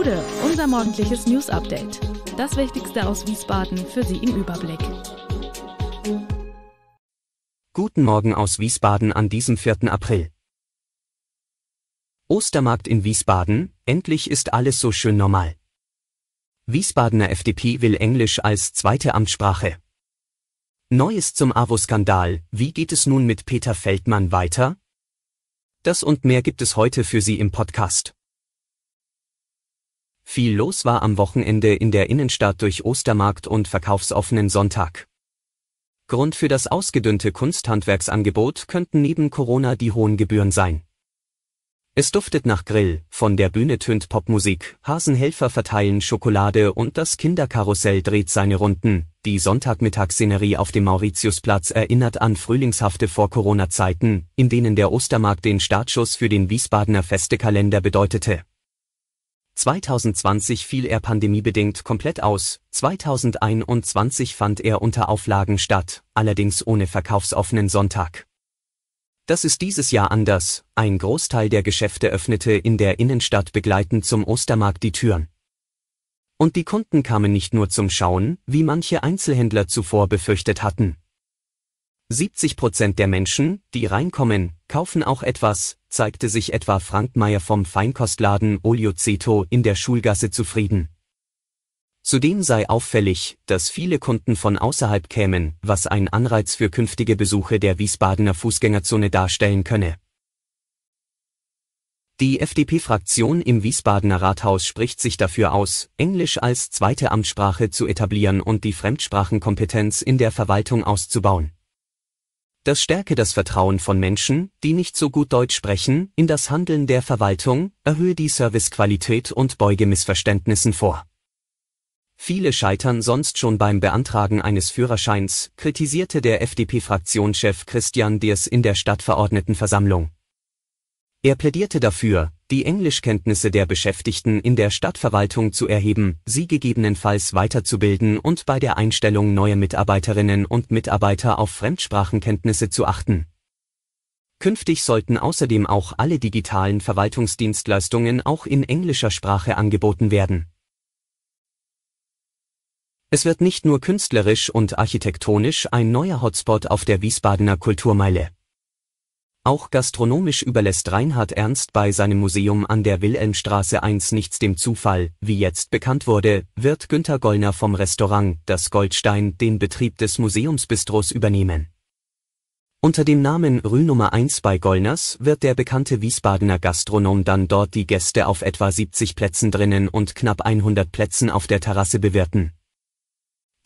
Gude, unser morgendliches News Update. Das Wichtigste aus Wiesbaden für Sie im Überblick. Guten Morgen aus Wiesbaden an diesem 4. April. Ostermarkt in Wiesbaden, endlich ist alles so schön normal. Wiesbadener FDP will Englisch als zweite Amtssprache. Neues zum AWO-Skandal, wie geht es nun mit Peter Feldmann weiter? Das und mehr gibt es heute für Sie im Podcast viel los war am Wochenende in der Innenstadt durch Ostermarkt und verkaufsoffenen Sonntag. Grund für das ausgedünnte Kunsthandwerksangebot könnten neben Corona die hohen Gebühren sein. Es duftet nach Grill, von der Bühne tönt Popmusik, Hasenhelfer verteilen Schokolade und das Kinderkarussell dreht seine Runden. Die Sonntagmittagsszenerie auf dem Mauritiusplatz erinnert an frühlingshafte Vor-Corona-Zeiten, in denen der Ostermarkt den Startschuss für den Wiesbadener Festekalender bedeutete. 2020 fiel er pandemiebedingt komplett aus, 2021 fand er unter Auflagen statt, allerdings ohne verkaufsoffenen Sonntag. Das ist dieses Jahr anders, ein Großteil der Geschäfte öffnete in der Innenstadt begleitend zum Ostermarkt die Türen. Und die Kunden kamen nicht nur zum Schauen, wie manche Einzelhändler zuvor befürchtet hatten, 70 Prozent der Menschen, die reinkommen, kaufen auch etwas, zeigte sich etwa Frank Meyer vom Feinkostladen Olioceto in der Schulgasse zufrieden. Zudem sei auffällig, dass viele Kunden von außerhalb kämen, was ein Anreiz für künftige Besuche der Wiesbadener Fußgängerzone darstellen könne. Die FDP-Fraktion im Wiesbadener Rathaus spricht sich dafür aus, Englisch als zweite Amtssprache zu etablieren und die Fremdsprachenkompetenz in der Verwaltung auszubauen das stärke das Vertrauen von Menschen, die nicht so gut Deutsch sprechen, in das Handeln der Verwaltung, erhöhe die Servicequalität und beuge Missverständnissen vor. Viele scheitern sonst schon beim Beantragen eines Führerscheins, kritisierte der FDP-Fraktionschef Christian Diers in der Stadtverordnetenversammlung. Er plädierte dafür, die Englischkenntnisse der Beschäftigten in der Stadtverwaltung zu erheben, sie gegebenenfalls weiterzubilden und bei der Einstellung neuer Mitarbeiterinnen und Mitarbeiter auf Fremdsprachenkenntnisse zu achten. Künftig sollten außerdem auch alle digitalen Verwaltungsdienstleistungen auch in englischer Sprache angeboten werden. Es wird nicht nur künstlerisch und architektonisch ein neuer Hotspot auf der Wiesbadener Kulturmeile. Auch gastronomisch überlässt Reinhard Ernst bei seinem Museum an der Wilhelmstraße 1 nichts dem Zufall, wie jetzt bekannt wurde, wird Günter Gollner vom Restaurant Das Goldstein den Betrieb des Museumsbistros übernehmen. Unter dem Namen Rue Nummer 1 bei Gollners wird der bekannte Wiesbadener Gastronom dann dort die Gäste auf etwa 70 Plätzen drinnen und knapp 100 Plätzen auf der Terrasse bewirten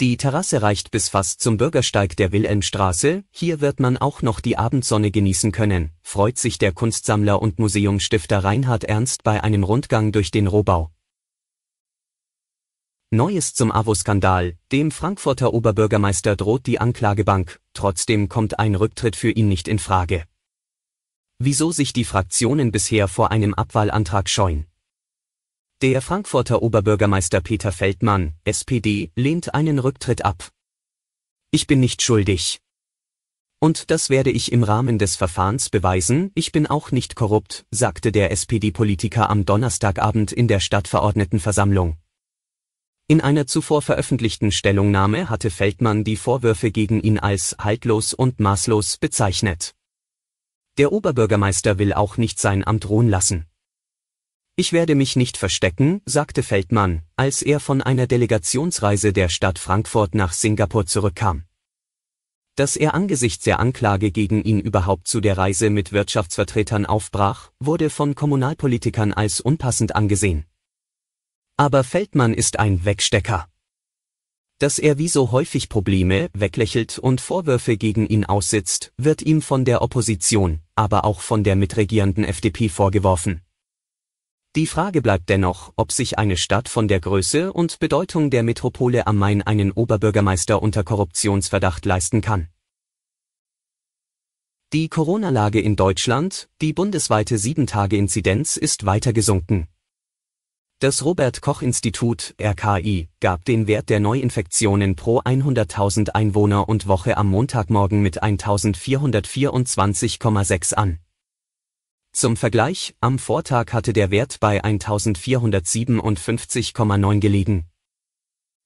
die Terrasse reicht bis fast zum Bürgersteig der Wilhelmstraße, hier wird man auch noch die Abendsonne genießen können, freut sich der Kunstsammler und Museumstifter Reinhard Ernst bei einem Rundgang durch den Rohbau. Neues zum AWO-Skandal, dem Frankfurter Oberbürgermeister droht die Anklagebank, trotzdem kommt ein Rücktritt für ihn nicht in Frage. Wieso sich die Fraktionen bisher vor einem Abwahlantrag scheuen? Der Frankfurter Oberbürgermeister Peter Feldmann, SPD, lehnt einen Rücktritt ab. Ich bin nicht schuldig. Und das werde ich im Rahmen des Verfahrens beweisen, ich bin auch nicht korrupt, sagte der SPD-Politiker am Donnerstagabend in der Stadtverordnetenversammlung. In einer zuvor veröffentlichten Stellungnahme hatte Feldmann die Vorwürfe gegen ihn als haltlos und maßlos bezeichnet. Der Oberbürgermeister will auch nicht sein Amt ruhen lassen. Ich werde mich nicht verstecken, sagte Feldmann, als er von einer Delegationsreise der Stadt Frankfurt nach Singapur zurückkam. Dass er angesichts der Anklage gegen ihn überhaupt zu der Reise mit Wirtschaftsvertretern aufbrach, wurde von Kommunalpolitikern als unpassend angesehen. Aber Feldmann ist ein Wegstecker. Dass er wie so häufig Probleme weglächelt und Vorwürfe gegen ihn aussitzt, wird ihm von der Opposition, aber auch von der mitregierenden FDP vorgeworfen. Die Frage bleibt dennoch, ob sich eine Stadt von der Größe und Bedeutung der Metropole am Main einen Oberbürgermeister unter Korruptionsverdacht leisten kann. Die Corona-Lage in Deutschland, die bundesweite 7-Tage-Inzidenz ist weiter gesunken. Das Robert Koch Institut RKI gab den Wert der Neuinfektionen pro 100.000 Einwohner und Woche am Montagmorgen mit 1424,6 an. Zum Vergleich, am Vortag hatte der Wert bei 1457,9 gelegen.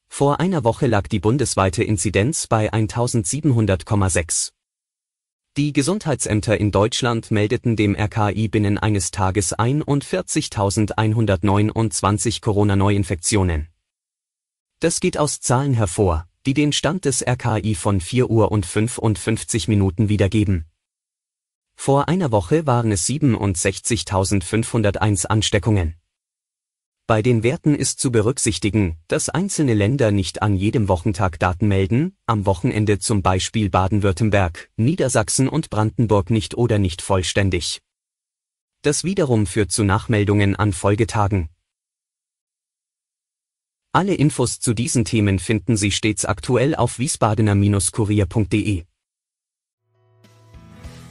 Vor einer Woche lag die bundesweite Inzidenz bei 1700,6. Die Gesundheitsämter in Deutschland meldeten dem RKI binnen eines Tages 41.129 Corona-Neuinfektionen. Das geht aus Zahlen hervor, die den Stand des RKI von 4 Uhr und 55 Minuten wiedergeben vor einer Woche waren es 67.501 Ansteckungen. Bei den Werten ist zu berücksichtigen, dass einzelne Länder nicht an jedem Wochentag Daten melden, am Wochenende zum Beispiel Baden-Württemberg, Niedersachsen und Brandenburg nicht oder nicht vollständig. Das wiederum führt zu Nachmeldungen an Folgetagen. Alle Infos zu diesen Themen finden Sie stets aktuell auf wiesbadener-kurier.de.